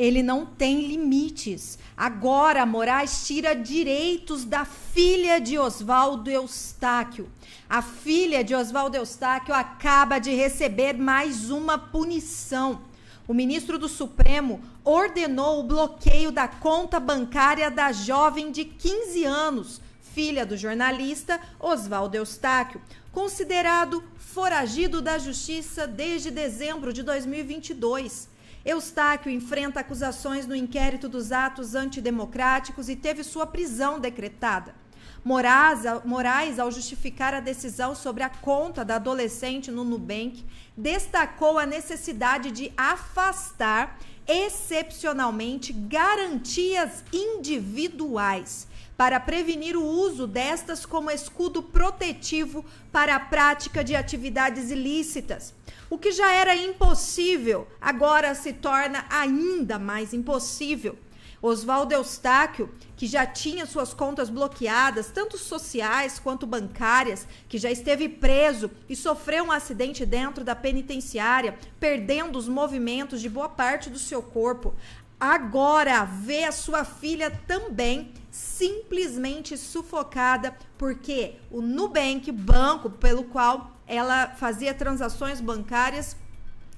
ele não tem limites. Agora, Moraes tira direitos da filha de Oswaldo Eustáquio. A filha de Oswaldo Eustáquio acaba de receber mais uma punição. O ministro do Supremo ordenou o bloqueio da conta bancária da jovem de 15 anos, filha do jornalista Oswaldo Eustáquio, considerado foragido da justiça desde dezembro de 2022. Eustáquio enfrenta acusações no inquérito dos atos antidemocráticos e teve sua prisão decretada. Moraes, Moraes, ao justificar a decisão sobre a conta da adolescente no Nubank, destacou a necessidade de afastar excepcionalmente garantias individuais para prevenir o uso destas como escudo protetivo para a prática de atividades ilícitas. O que já era impossível, agora se torna ainda mais impossível. Oswaldo Eustáquio, que já tinha suas contas bloqueadas, tanto sociais quanto bancárias, que já esteve preso e sofreu um acidente dentro da penitenciária, perdendo os movimentos de boa parte do seu corpo. Agora vê a sua filha também simplesmente sufocada, porque o Nubank, banco pelo qual ela fazia transações bancárias,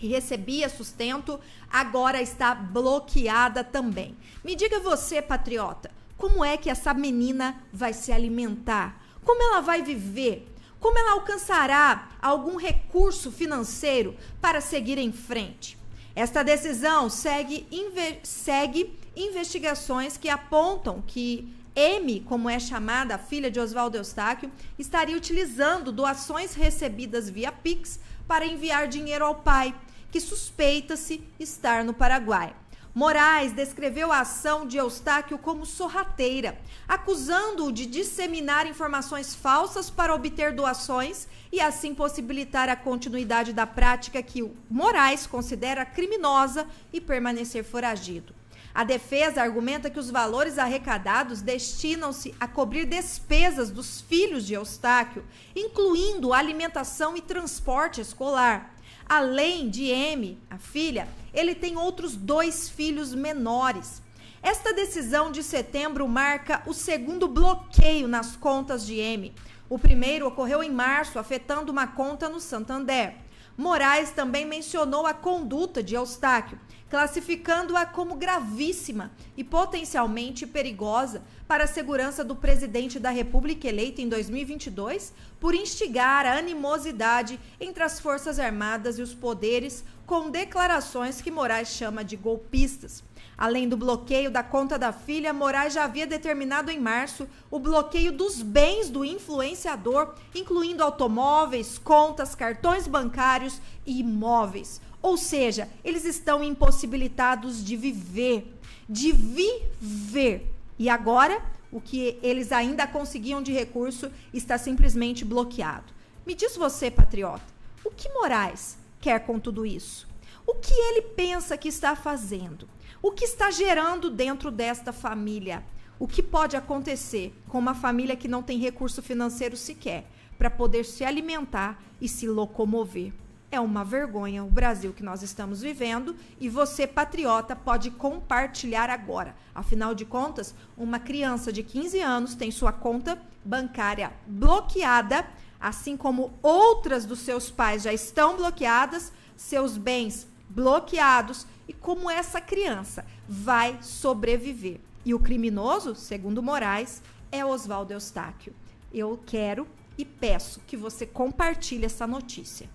recebia sustento, agora está bloqueada também. Me diga você, patriota, como é que essa menina vai se alimentar? Como ela vai viver? Como ela alcançará algum recurso financeiro para seguir em frente? Esta decisão segue, inve segue investigações que apontam que M, como é chamada a filha de Oswaldo Eustáquio, estaria utilizando doações recebidas via Pix para enviar dinheiro ao pai que suspeita-se estar no Paraguai. Moraes descreveu a ação de Eustáquio como sorrateira, acusando-o de disseminar informações falsas para obter doações e assim possibilitar a continuidade da prática que Moraes considera criminosa e permanecer foragido. A defesa argumenta que os valores arrecadados destinam-se a cobrir despesas dos filhos de Eustáquio, incluindo alimentação e transporte escolar. Além de M, a filha, ele tem outros dois filhos menores. Esta decisão de setembro marca o segundo bloqueio nas contas de M. O primeiro ocorreu em março, afetando uma conta no Santander. Moraes também mencionou a conduta de Eustáquio, classificando-a como gravíssima e potencialmente perigosa, para a segurança do presidente da República eleito em 2022 por instigar a animosidade entre as Forças Armadas e os poderes com declarações que Moraes chama de golpistas. Além do bloqueio da conta da filha, Moraes já havia determinado em março o bloqueio dos bens do influenciador, incluindo automóveis, contas, cartões bancários e imóveis. Ou seja, eles estão impossibilitados de viver. De viver. E agora, o que eles ainda conseguiam de recurso está simplesmente bloqueado. Me diz você, patriota, o que Moraes quer com tudo isso? O que ele pensa que está fazendo? O que está gerando dentro desta família? O que pode acontecer com uma família que não tem recurso financeiro sequer para poder se alimentar e se locomover? É uma vergonha o Brasil que nós estamos vivendo e você, patriota, pode compartilhar agora. Afinal de contas, uma criança de 15 anos tem sua conta bancária bloqueada, assim como outras dos seus pais já estão bloqueadas, seus bens bloqueados e como essa criança vai sobreviver. E o criminoso, segundo Moraes, é Oswaldo Eustáquio. Eu quero e peço que você compartilhe essa notícia.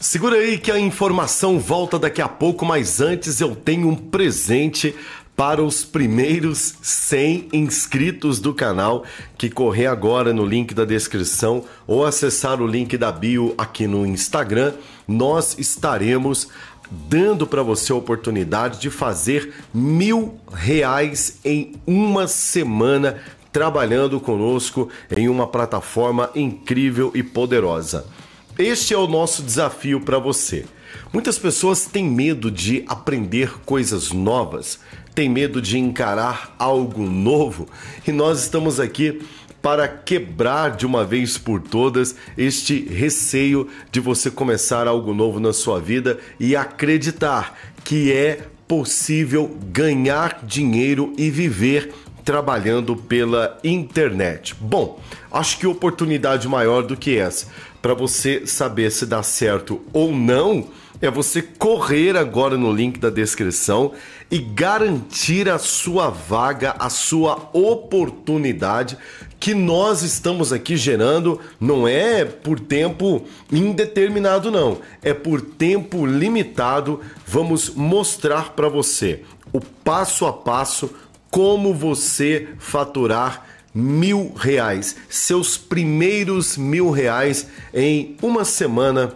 Segura aí que a informação volta daqui a pouco, mas antes eu tenho um presente para os primeiros 100 inscritos do canal que correr agora no link da descrição ou acessar o link da bio aqui no Instagram, nós estaremos dando para você a oportunidade de fazer mil reais em uma semana trabalhando conosco em uma plataforma incrível e poderosa. Este é o nosso desafio para você. Muitas pessoas têm medo de aprender coisas novas, têm medo de encarar algo novo e nós estamos aqui para quebrar de uma vez por todas este receio de você começar algo novo na sua vida e acreditar que é possível ganhar dinheiro e viver trabalhando pela internet. Bom, acho que oportunidade maior do que essa para você saber se dá certo ou não, é você correr agora no link da descrição e garantir a sua vaga, a sua oportunidade que nós estamos aqui gerando, não é por tempo indeterminado não, é por tempo limitado. Vamos mostrar para você o passo a passo como você faturar mil reais, seus primeiros mil reais em uma semana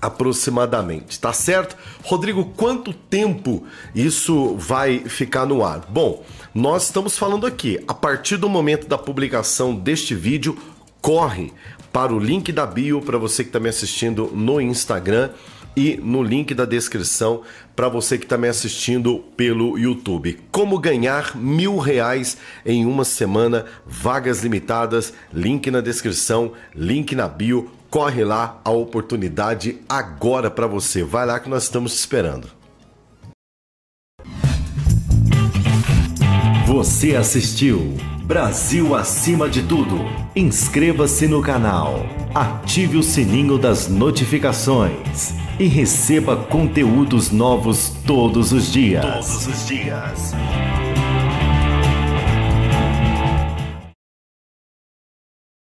aproximadamente, tá certo? Rodrigo, quanto tempo isso vai ficar no ar? Bom, nós estamos falando aqui, a partir do momento da publicação deste vídeo, corre para o link da bio para você que está me assistindo no Instagram e no link da descrição para você que está me assistindo pelo YouTube. Como ganhar mil reais em uma semana, vagas limitadas, link na descrição, link na bio. Corre lá, a oportunidade agora para você. Vai lá que nós estamos te esperando. Você assistiu Brasil acima de tudo. Inscreva-se no canal, ative o sininho das notificações e receba conteúdos novos todos os dias. Todos os dias.